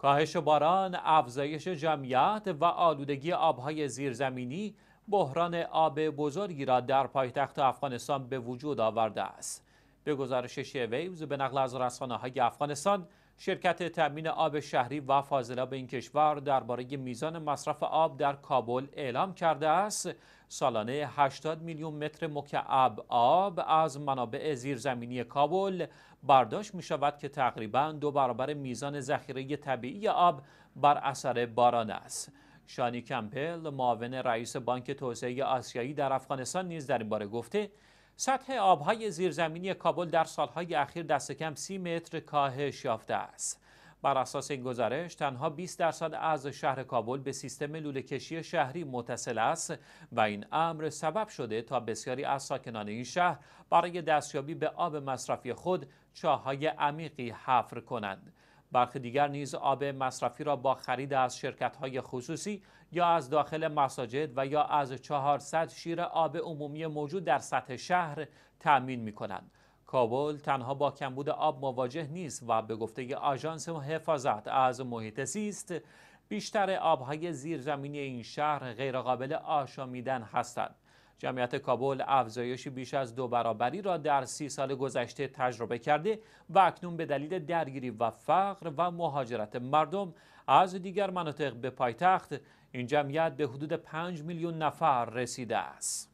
کاهش باران، افزایش جمعیت و آلودگی آبهای زیرزمینی بحران آب بزرگی را در پایتخت افغانستان به وجود آورده است. به گزارش ویوز به نقل از رسانه های افغانستان شرکت تأمین آب شهری و فاضلاب به این کشور درباره میزان مصرف آب در کابل اعلام کرده است سالانه 80 میلیون متر مکعب آب از منابع زیرزمینی کابل برداشت می شود که تقریبا دو برابر میزان ذخیره طبیعی آب بر اثر باران است شانی کمپل معاون رئیس بانک توسعه آسیایی در افغانستان نیز در این باره گفته سطح آبهای زیرزمینی کابل در سالهای اخیر دست کم 30 متر کاهش یافته است. بر اساس این گزارش تنها 20 درصد از شهر کابل به سیستم لوله کشی شهری متصل است و این امر سبب شده تا بسیاری از ساکنان این شهر برای دستیابی به آب مصرفی خود چاهای عمیقی حفر کنند برخی دیگر نیز آب مصرفی را با خرید از های خصوصی یا از داخل مساجد و یا از 400 شیر آب عمومی موجود در سطح شهر تأمین کنند. کابل تنها با کمبود آب مواجه نیست و به گفته آژانس حفاظت از محیط زیست بیشتر آبهای زیرزمینی این شهر غیرقابل آشامیدن هستند. جمعیت کابل افزایش بیش از دو برابری را در سی سال گذشته تجربه کرده و اکنون به دلیل درگیری و فقر و مهاجرت مردم از دیگر مناطق به پایتخت این جمعیت به حدود 5 میلیون نفر رسیده است.